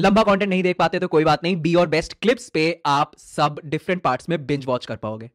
लंबा कंटेंट नहीं देख पाते तो कोई बात नहीं बी और बेस्ट क्लिप्स पे आप सब डिफरेंट पार्ट्स में बिंज वॉच कर पाओगे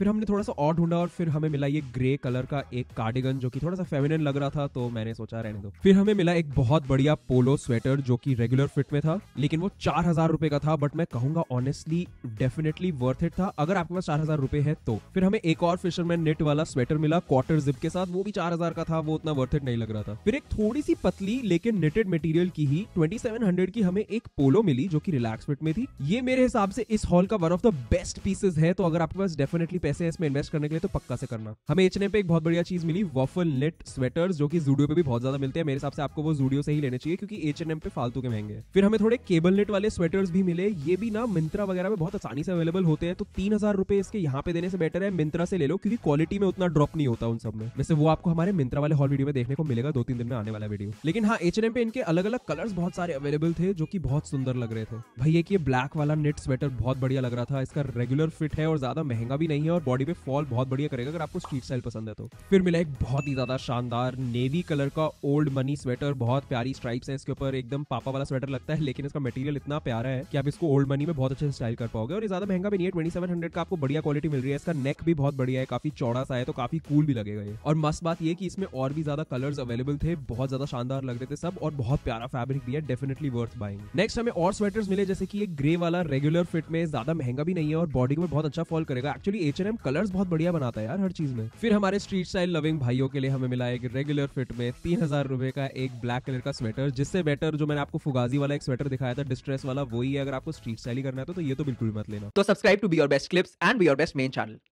फिर हमने थोड़ा सा और ढूंढा और फिर हमें मिला ये ग्रे कलर का एक कार्डिगन जो कि थोड़ा सा फेमिनिन लग रहा था तो मैंने सोचा रहने दो फिर हमें मिला एक बहुत बढ़िया पोलो स्वेटर जो कि रेगुलर फिट में था लेकिन वो चार हजार रुपए का था बट मैं कहूंगा ऑनेस्टली डेफिनेटली वर्थ इट था अगर आपके पास चार हजार रुपए है तो फिर हमें एक और फिशरमैन नेट वाला स्वेटर मिला क्वार्टर जिप के साथ वो भी चार हजार का था वो उतना वर्थ इट नहीं लग रहा था फिर एक थोड़ी सी पतली लेकिन नेटेड मटेरियल की ही ट्वेंटी सेवन हंड्रेड की हमें एक पोलो मिली जो की रिलैक्स फिट में थी ये मेरे हिसाब से इस हॉल का one of the best pieces है तो अगर आपके पास डेफिनेटली पैसे इसमें इन्वेस्ट करने के लिए तो पक्का से करना हमें एच पे एक बहुत बढ़िया चीज मिली वॉफल नेट स्वेटर्स जो कि जूडियो पे भी बहुत ज्यादा मिलते हैं मेरे हिसाब से आपको वो जूडियो से ही लेने चाहिए क्योंकि एच H&M पे फालतू के महंगे फिर हमें थोड़े केबल नेट वाले स्वेटर्स भी मिले ये भी ना मिंत्रा वगैरह में बहुत आसानी से अवेलेबल होते हैं तो तीन हजार रुपए इसके यहाँ पे देने से बेटर है मिंत्रा से ले लो क्योंकि क्वालिटी में उतना ड्रॉप नहीं होता उन सब में वैसे वो आपको हमारे मिंत्रा वाले हॉल वीडियो में देखने को मिलेगा दो तीन दिन में आने वाला वीडियो लेकिन हाँ एच H&M पे इनके अलग अलग कलर्स बहुत सारे अवेलेबल थे जो कि बहुत सुंदर लग रहे थे भाई एक ये ब्लैक वाला नेट स्वेटर बहुत बढ़िया लग रहा था इसका रेगुलर फिट है और ज्यादा महंगा भी नहीं है और बॉडी पे फॉल बहुत बढ़िया करेगा अगर आपको स्ट्रीट स्टाइल पसंद है तो फिर मिला एक बहुत ही ज्यादा शानदार नेवी कलर का ओल्ड मनी स्वेटर बहुत प्यारी स्ट्राइप्स है इसके ऊपर एकदम पापा वाला स्वेटर लगता है लेकिन इसका मटेरियल इतना प्यारा है कि आप इसको ओल्ड मनी में बहुत अच्छे से स्टाइल कर पाओगे और ये ज्यादा महंगा भी नहीं है ट्वेंटी का आपको बढ़िया क्वालिटी मिल रही है इसका नेक भी बहुत बढ़िया है काफी चौड़ा सा है तो काफी कूल भी लगेगा ये और मस्त बात ये कि इसमें और भी ज्यादा कलर्स अवेलेबल थे बहुत ज्यादा शानदार लग रहे थे सब और बहुत प्यारा फैब्रिक भी है डेफिनेटली वर्थ बाइंग नेक्स्ट हमें और स्वेटर्स मिले जैसे कि ये ग्रे वाला रेगुलर फिट में ज्यादा महंगा भी नहीं है और बॉडी में बहुत अच्छा फॉल करेगा actually H structure H&M colours बहुत बढ़िया बनाता है यार हर चीज में फिर हमारे स्ट्रीट स्टाइल लविंग भाइयों के लिए हमें मिला एक रेगुलर फिट में तीन हजार रुपए का एक ब्लैक कलर का स्वेटर जिससे बेटर जो मैंने आपको फुगाजी वाला एक स्वेटर दिखाया था डिस्ट्रेस वाला वही है अगर आपको स्ट्रीट स्टाइल करना है तो, तो ये तो बिल्कुल मत लेना तो subscribe to be your best clips and be your best main channel